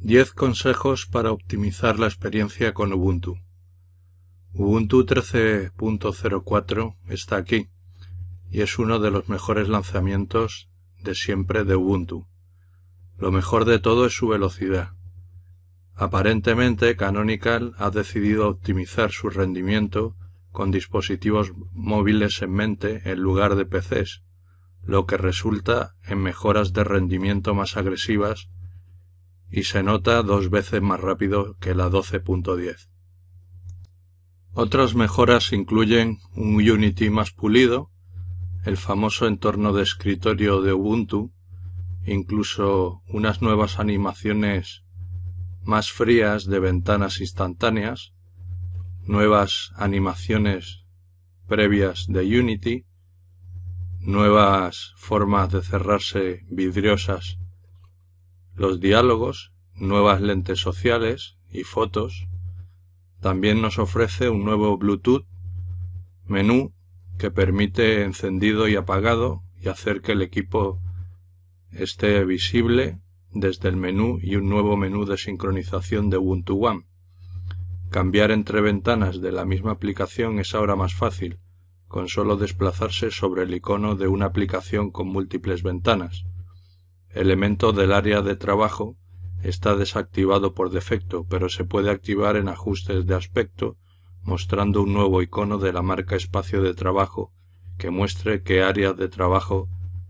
10 consejos para optimizar la experiencia con Ubuntu. Ubuntu 13.04 está aquí y es uno de los mejores lanzamientos de siempre de Ubuntu. Lo mejor de todo es su velocidad. Aparentemente, Canonical ha decidido optimizar su rendimiento con dispositivos móviles en mente en lugar de PCs, lo que resulta en mejoras de rendimiento más agresivas y se nota dos veces más rápido que la 12.10. Otras mejoras incluyen un Unity más pulido, el famoso entorno de escritorio de Ubuntu, incluso unas nuevas animaciones más frías de ventanas instantáneas, nuevas animaciones previas de Unity, nuevas formas de cerrarse vidriosas los diálogos, nuevas lentes sociales y fotos. También nos ofrece un nuevo Bluetooth menú que permite encendido y apagado y hacer que el equipo esté visible desde el menú y un nuevo menú de sincronización de Ubuntu One. Cambiar entre ventanas de la misma aplicación es ahora más fácil, con solo desplazarse sobre el icono de una aplicación con múltiples ventanas. Elemento del área de trabajo está desactivado por defecto, pero se puede activar en ajustes de aspecto, mostrando un nuevo icono de la marca espacio de trabajo que muestre qué área de trabajo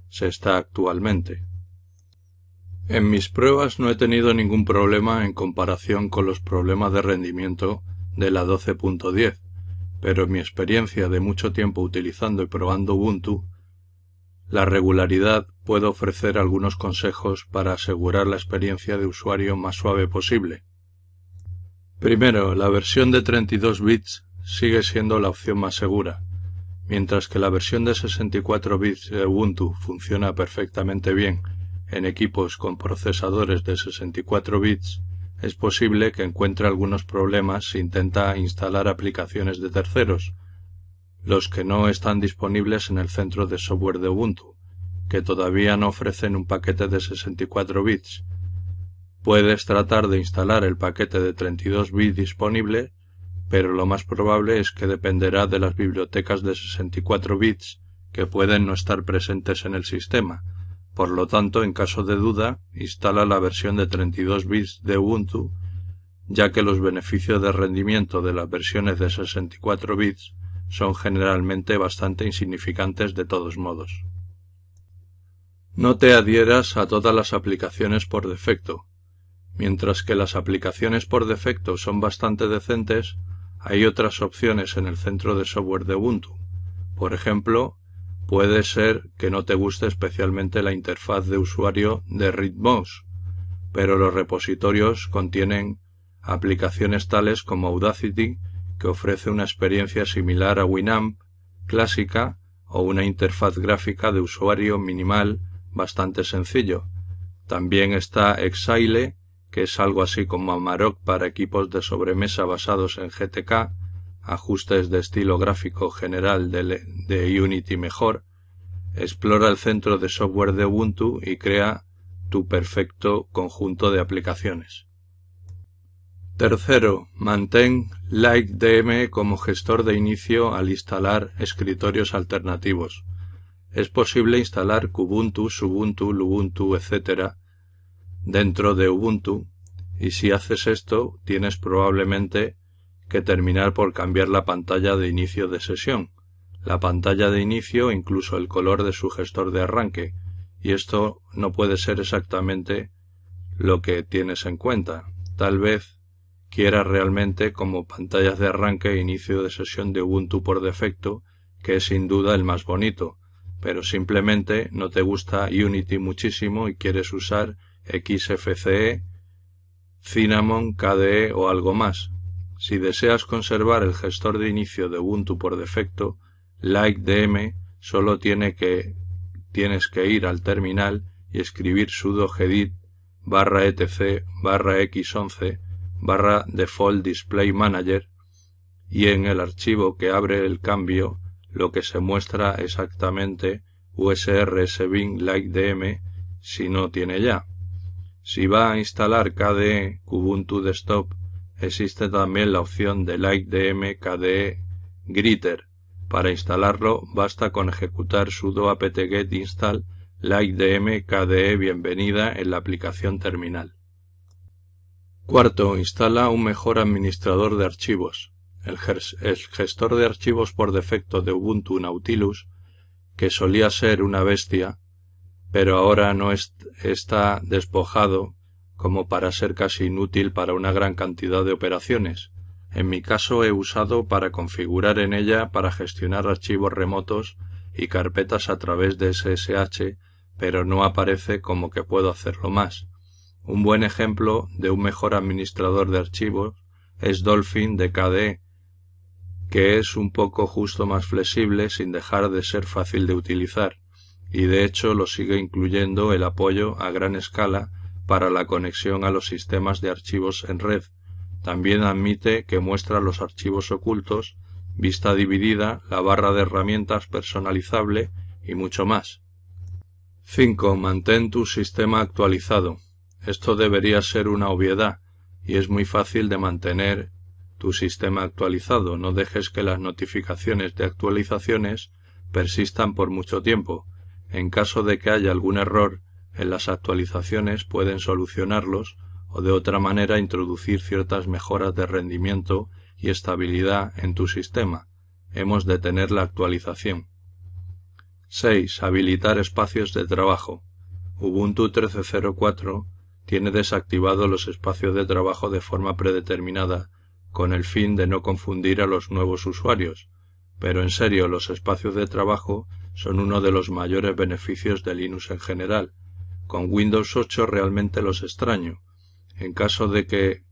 se está actualmente. En mis pruebas no he tenido ningún problema en comparación con los problemas de rendimiento de la 12.10, pero en mi experiencia de mucho tiempo utilizando y probando Ubuntu, la regularidad puede ofrecer algunos consejos para asegurar la experiencia de usuario más suave posible. Primero, la versión de 32 bits sigue siendo la opción más segura. Mientras que la versión de 64 bits de Ubuntu funciona perfectamente bien en equipos con procesadores de 64 bits, es posible que encuentre algunos problemas si intenta instalar aplicaciones de terceros, los que no están disponibles en el centro de software de Ubuntu, que todavía no ofrecen un paquete de 64 bits. Puedes tratar de instalar el paquete de 32 bits disponible, pero lo más probable es que dependerá de las bibliotecas de 64 bits que pueden no estar presentes en el sistema, por lo tanto, en caso de duda, instala la versión de 32 bits de Ubuntu, ya que los beneficios de rendimiento de las versiones de 64 bits son generalmente bastante insignificantes de todos modos. No te adhieras a todas las aplicaciones por defecto. Mientras que las aplicaciones por defecto son bastante decentes, hay otras opciones en el centro de software de Ubuntu. Por ejemplo, Puede ser que no te guste especialmente la interfaz de usuario de RITMOS, pero los repositorios contienen aplicaciones tales como Audacity, que ofrece una experiencia similar a Winamp clásica o una interfaz gráfica de usuario minimal bastante sencillo. También está Exile, que es algo así como Amarok para equipos de sobremesa basados en GTK, ajustes de estilo gráfico general de, Unity mejor, explora el centro de software de Ubuntu y crea tu perfecto conjunto de aplicaciones. Tercero, mantén LightDM como gestor de inicio al instalar escritorios alternativos. Es posible instalar Kubuntu, Subuntu, Lubuntu, etc. dentro de Ubuntu y si haces esto tienes probablemente que terminar por cambiar la pantalla de inicio de sesión, la pantalla de inicio incluso el color de su gestor de arranque, y esto no puede ser exactamente lo que tienes en cuenta. Tal vez quieras realmente como pantallas de arranque e inicio de sesión de Ubuntu por defecto, que es sin duda el más bonito, pero simplemente no te gusta Unity muchísimo y quieres usar XFCE, Cinnamon, KDE o algo más. Si deseas conservar el gestor de inicio de Ubuntu por defecto, LikeDM solo tiene que, tienes que ir al terminal y escribir sudo gedit barra etc barra x11 barra default display manager y en el archivo que abre el cambio lo que se muestra exactamente usrsbin dm si no tiene ya. Si va a instalar KDE Ubuntu Desktop Existe también la opción de LightDM KDE Gritter. Para instalarlo basta con ejecutar sudo apt-get install lightdm kde bienvenida en la aplicación terminal. Cuarto, instala un mejor administrador de archivos. El, gestor de archivos por defecto de Ubuntu Nautilus, que solía ser una bestia, pero ahora no está despojado como para ser casi inútil para una gran cantidad de operaciones. En mi caso he usado para configurar en ella para gestionar archivos remotos y carpetas a través de SSH, pero no aparece como que puedo hacerlo más. Un buen ejemplo de un mejor administrador de archivos es Dolphin de KDE, que es un poco justo más flexible sin dejar de ser fácil de utilizar, y de hecho lo sigue incluyendo el apoyo a gran escala para la conexión a los sistemas de archivos en red. También admite que muestra los archivos ocultos, vista dividida, la barra de herramientas personalizable y mucho más. 5. Mantén tu sistema actualizado. Esto debería ser una obviedad, y es muy fácil de mantener tu sistema actualizado. No dejes que las notificaciones de actualizaciones persistan por mucho tiempo. En caso de que haya algún error, en las actualizaciones pueden solucionarlos o de otra manera introducir ciertas mejoras de rendimiento y estabilidad en tu sistema. Hemos de tener la actualización. 6. Habilitar espacios de trabajo. Ubuntu 13.04 tiene desactivado los espacios de trabajo de forma predeterminada con el fin de no confundir a los nuevos usuarios. Pero en serio, los espacios de trabajo son uno de los mayores beneficios de Linux en general con Windows 8 realmente los extraño. En caso de que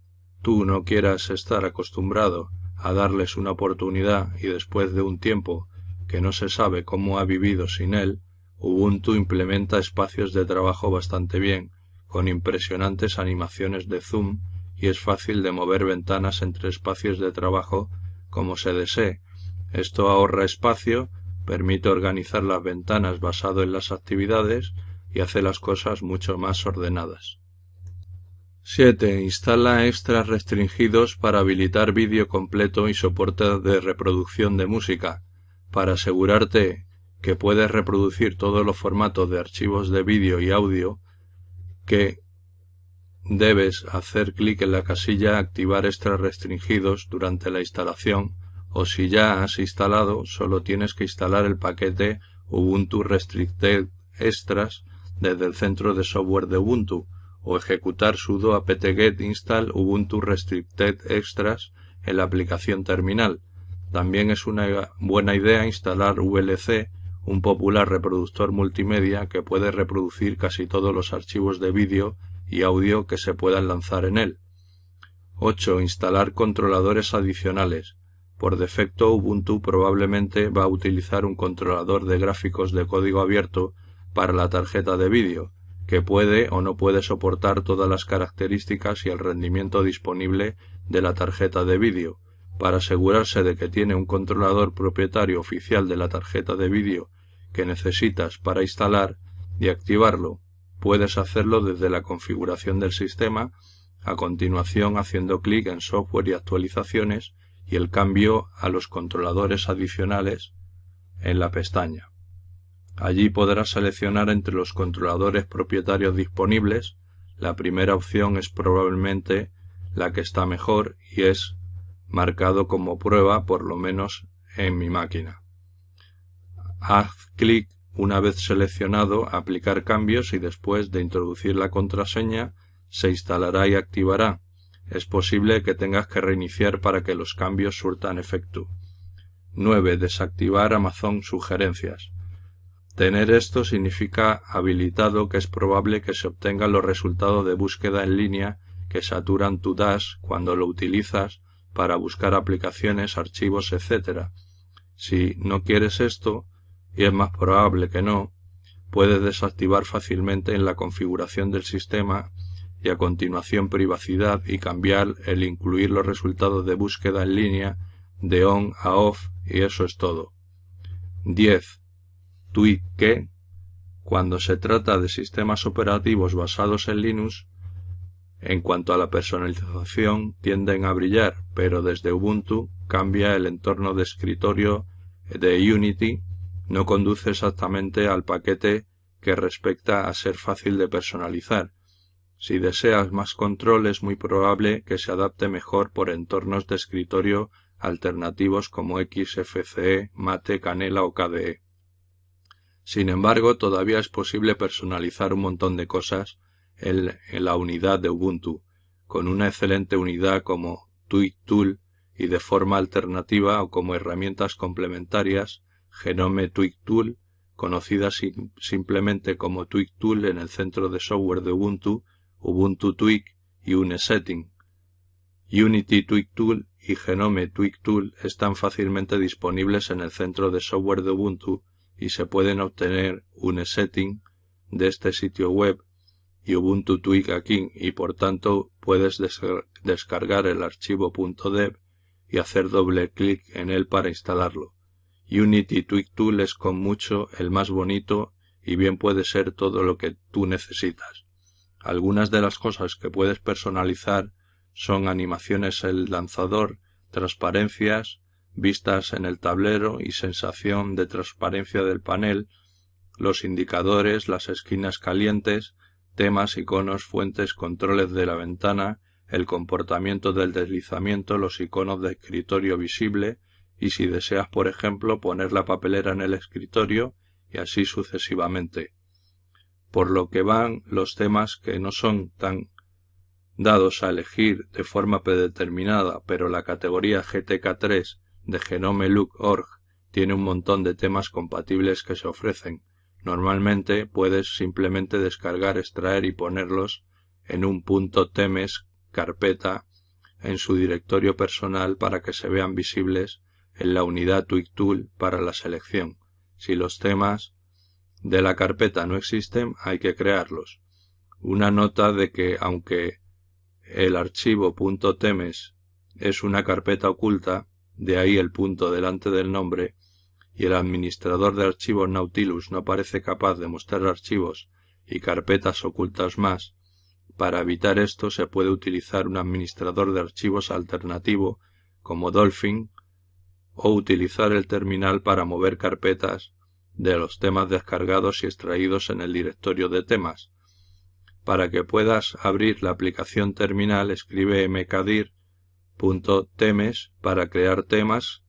tú no quieras estar acostumbrado a darles una oportunidad y después de un tiempo que no se sabe cómo ha vivido sin él, Ubuntu implementa espacios de trabajo bastante bien, con impresionantes animaciones de zoom y es fácil de mover ventanas entre espacios de trabajo como se desee. Esto ahorra espacio, permite organizar las ventanas basado en las actividades y hace las cosas mucho más ordenadas. 7. Instala extras restringidos para habilitar vídeo completo y soporte de reproducción de música, para asegurarte que puedes reproducir todos los formatos de archivos de vídeo y audio que debes hacer clic en la casilla Activar extras restringidos durante la instalación o si ya has instalado solo tienes que instalar el paquete Ubuntu Restricted Extras desde el centro de software de Ubuntu o ejecutar sudo apt-get install ubuntu restricted extras en la aplicación terminal. También es una buena idea instalar VLC, un popular reproductor multimedia que puede reproducir casi todos los archivos de vídeo y audio que se puedan lanzar en él. 8. Instalar controladores adicionales. Por defecto Ubuntu probablemente va a utilizar un controlador de gráficos de código abierto para la tarjeta de vídeo, que puede o no puede soportar todas las características y el rendimiento disponible de la tarjeta de vídeo. Para asegurarse de que tiene un controlador propietario oficial de la tarjeta de vídeo que necesitas para instalar y activarlo, puedes hacerlo desde la configuración del sistema, a continuación haciendo clic en Software y actualizaciones y el cambio a los controladores adicionales en la pestaña. Allí podrás seleccionar entre los controladores propietarios disponibles. La primera opción es probablemente la que está mejor y es marcado como prueba, por lo menos en mi máquina. Haz clic una vez seleccionado Aplicar cambios y después de introducir la contraseña se instalará y activará. Es posible que tengas que reiniciar para que los cambios surtan efecto. 9. Desactivar Amazon Sugerencias. Tener esto significa habilitado que es probable que se obtengan los resultados de búsqueda en línea que saturan tu dash cuando lo utilizas para buscar aplicaciones, archivos, etc. Si no quieres esto, y es más probable que no, puedes desactivar fácilmente en la configuración del sistema y a continuación privacidad y cambiar el incluir los resultados de búsqueda en línea de on a off y eso es todo. 10. TUI que, cuando se trata de sistemas operativos basados en Linux, en cuanto a la personalización tienden a brillar, pero desde Ubuntu cambia el entorno de escritorio de Unity, no conduce exactamente al paquete que respecta a ser fácil de personalizar. Si deseas más control es muy probable que se adapte mejor por entornos de escritorio alternativos como XFCE, Mate, Canela o KDE. Sin embargo, todavía es posible personalizar un montón de cosas en, la unidad de Ubuntu, con una excelente unidad como TweakTool y de forma alternativa o como herramientas complementarias Genome Tweak conocida simplemente como TweakTool en el centro de software de Ubuntu, Ubuntu Tweak y Unesetting. Unity Tweak Tool y Genome Tweak Tool están fácilmente disponibles en el centro de software de Ubuntu y se pueden obtener un setting de este sitio web y Ubuntu Tweak aquí y por tanto puedes descargar el archivo .dev y hacer doble clic en él para instalarlo. Unity Tweak Tool es con mucho el más bonito y bien puede ser todo lo que tú necesitas. Algunas de las cosas que puedes personalizar son animaciones el lanzador, transparencias, vistas en el tablero y sensación de transparencia del panel, los indicadores, las esquinas calientes, temas, iconos, fuentes, controles de la ventana, el comportamiento del deslizamiento, los iconos de escritorio visible, y si deseas, por ejemplo, poner la papelera en el escritorio, y así sucesivamente. Por lo que van los temas que no son tan dados a elegir de forma predeterminada, pero la categoría GTK3 de genomelook.org tiene un montón de temas compatibles que se ofrecen. Normalmente puedes simplemente descargar, extraer y ponerlos en un punto temes carpeta en su directorio personal para que se vean visibles en la unidad Twig Tool para la selección. Si los temas de la carpeta no existen, hay que crearlos. Una nota de que aunque el archivo .temes es una carpeta oculta, de ahí el punto delante del nombre, y el administrador de archivos Nautilus no parece capaz de mostrar archivos y carpetas ocultas más, para evitar esto se puede utilizar un administrador de archivos alternativo como Dolphin o utilizar el terminal para mover carpetas de los temas descargados y extraídos en el directorio de temas. Para que puedas abrir la aplicación terminal escribe mkdir .temes para crear temas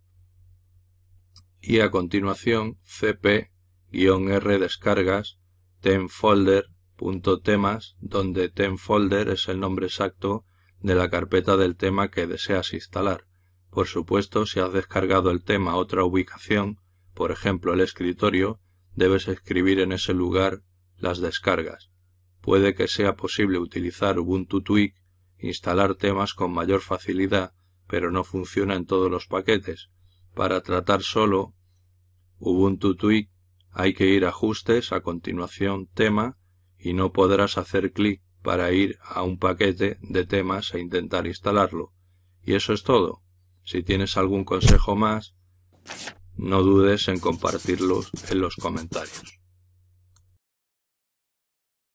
y a continuación cp-r descargas temfolder.temas donde temfolder es el nombre exacto de la carpeta del tema que deseas instalar. Por supuesto, si has descargado el tema a otra ubicación, por ejemplo el escritorio, debes escribir en ese lugar las descargas. Puede que sea posible utilizar Ubuntu Tweak instalar temas con mayor facilidad, pero no funciona en todos los paquetes. Para tratar solo Ubuntu Tweak hay que ir a ajustes, a continuación tema, y no podrás hacer clic para ir a un paquete de temas e intentar instalarlo. Y eso es todo. Si tienes algún consejo más, no dudes en compartirlos en los comentarios.